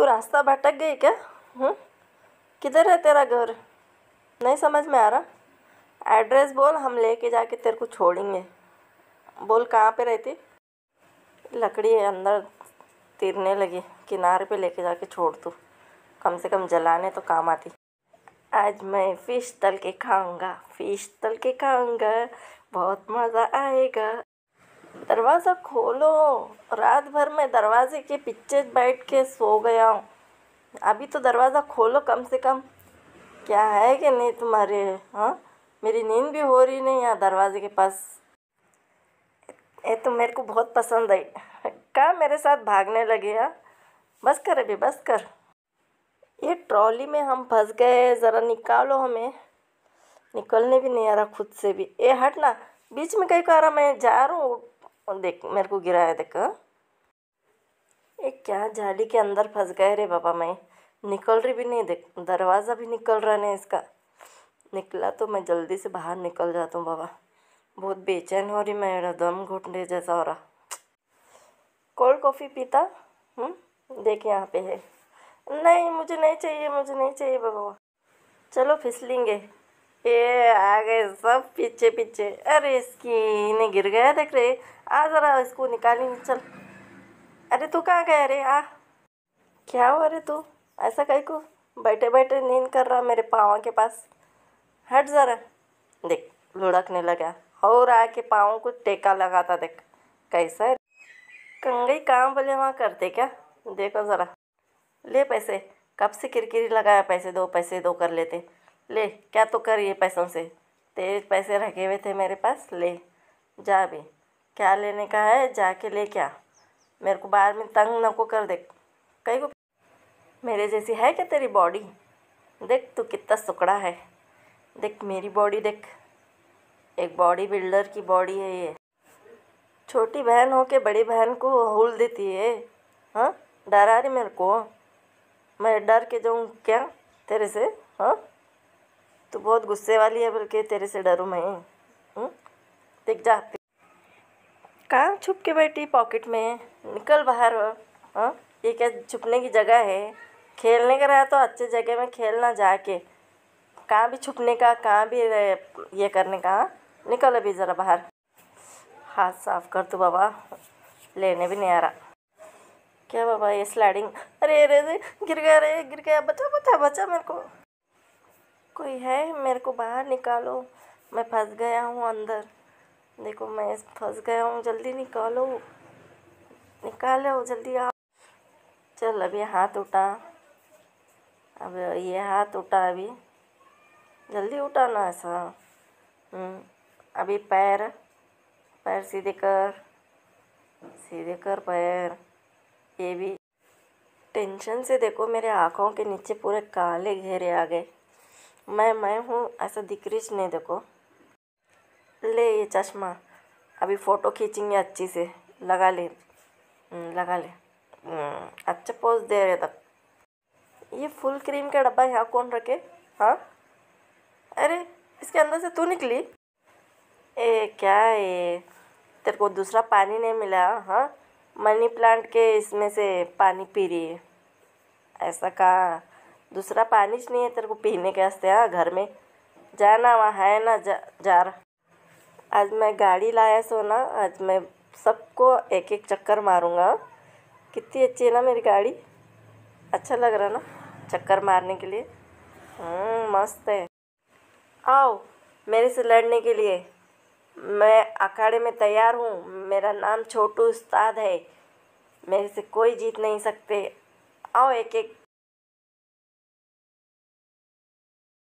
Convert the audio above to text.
तू रास्ता भटक गई क्या हूँ हम्म? किधर है तेरा घर नहीं समझ में आ रहा एड्रेस बोल हम लेके जाके तेरे को छोड़ेंगे बोल कहाँ पे रहती लकड़ी अंदर तिरने लगी किनारे पे लेके जाके छोड़ तू कम से कम जलाने तो काम आती आज मैं फ़िश तल के खाऊंगा फ़िश तल के खाऊंगा बहुत मज़ा आएगा दरवाज़ा खोलो रात भर मैं दरवाज़े के पीछे बैठ के सो गया हूँ अभी तो दरवाज़ा खोलो कम से कम क्या है कि नहीं तुम्हारे हाँ मेरी नींद भी हो रही नहीं यहाँ दरवाज़े के पास ये तो मेरे को बहुत पसंद आई कहाँ मेरे साथ भागने लगे यार हाँ? बस कर अभी बस कर ये ट्रॉली में हम फंस गए ज़रा निकालो हमें निकलने भी नहीं आ रहा खुद से भी ए हट ना बीच में कहीं कह रहा मैं जा रहा हूँ और देख मेरे को गिराया देखो ये क्या जाली के अंदर फंस गए रे बाबा मैं निकल रही भी नहीं देख दरवाज़ा भी निकल रहा नहीं इसका निकला तो मैं जल्दी से बाहर निकल जाता हूँ बाबा बहुत बेचैन हो रही मेरा दम घुटने जैसा हो रहा कोल्ड कॉफ़ी पीता हम्म, देख यहाँ पे है नहीं मुझे नहीं चाहिए मुझे नहीं चाहिए बाबा चलो फिसलेंगे ये आ गए सब पीछे पीछे अरे इसकी ने गिर गया देख रहे आ जरा इसको निकाली चल अरे तू कहाँ गया अरे आ क्या हो अरे तू ऐसा कहीं को बैठे बैठे नींद कर रहा मेरे पाँव के पास हट जरा देख लुढ़कने लगा और आके पाँव को टेका लगाता देख कैसा है कंगई काम बोले वहाँ करते क्या देखो ज़रा ले पैसे कब से किरकिरी लगाया पैसे दो पैसे दो कर लेते ले क्या तो कर ये पैसों से तेरे पैसे रखे हुए थे मेरे पास ले जा भी क्या लेने का है जाके ले क्या मेरे को बाहर में तंग न को कर देख कहीं को मेरे जैसी है क्या तेरी बॉडी देख तू कितना सुकड़ा है देख मेरी बॉडी देख एक बॉडी बिल्डर की बॉडी है ये छोटी बहन हो के बड़ी बहन को हूल देती है हाँ डरा रही मेरे को मैं डर के जाऊँ क्या तेरे से हाँ तो बहुत गुस्से वाली है बोल के तेरे से डरू मैं हम्म? देख जा कहाँ छुप के बैठी पॉकेट में निकल बाहर हाँ ये क्या छुपने की जगह है खेलने का रहा तो अच्छे जगह में खेलना जाके कहाँ भी छुपने का कहाँ भी ये करने का हाँ? निकल अभी ज़रा बाहर हाथ साफ कर तो बाबा लेने भी नहीं आ रहा क्या बाबा ये स्लाइडिंग अरे अरे गिर गया अरे गिर गया बचा बचा बचा मेरे को कोई है मेरे को बाहर निकालो मैं फंस गया हूँ अंदर देखो मैं फंस गया हूँ जल्दी निकालो निकालो जल्दी आओ चल अभी हाथ उठा अब ये हाथ उठा अभी जल्दी उठाना ऐसा हम्म, अभी पैर पैर सीधे कर सीधे कर पैर ये भी टेंशन से देखो मेरे आँखों के नीचे पूरे काले घेरे आ गए मैं मैं हूँ ऐसा दिख रही नहीं देखो ले ये चश्मा अभी फ़ोटो खींचेंगे अच्छी से लगा ले हम्म, लगा ले हम्म, अच्छा पोज दे रहे तब ये फुल क्रीम का डब्बा यहाँ कौन रखे हाँ अरे इसके अंदर से तू निकली ए क्या ये तेरे को दूसरा पानी नहीं मिला हाँ मनी प्लांट के इसमें से पानी पी रही है ऐसा कहा दूसरा पानी नहीं है तेरे को पीने के वास्ते हाँ घर में जाना वहाँ है ना जा रहा आज मैं गाड़ी लाया सो ना आज मैं सबको एक एक चक्कर मारूंगा कितनी अच्छी है ना मेरी गाड़ी अच्छा लग रहा ना चक्कर मारने के लिए हम्म, मस्त है आओ मेरे से लड़ने के लिए मैं अखाड़े में तैयार हूँ मेरा नाम छोटू उस्ताद है मेरे से कोई जीत नहीं सकते आओ एक एक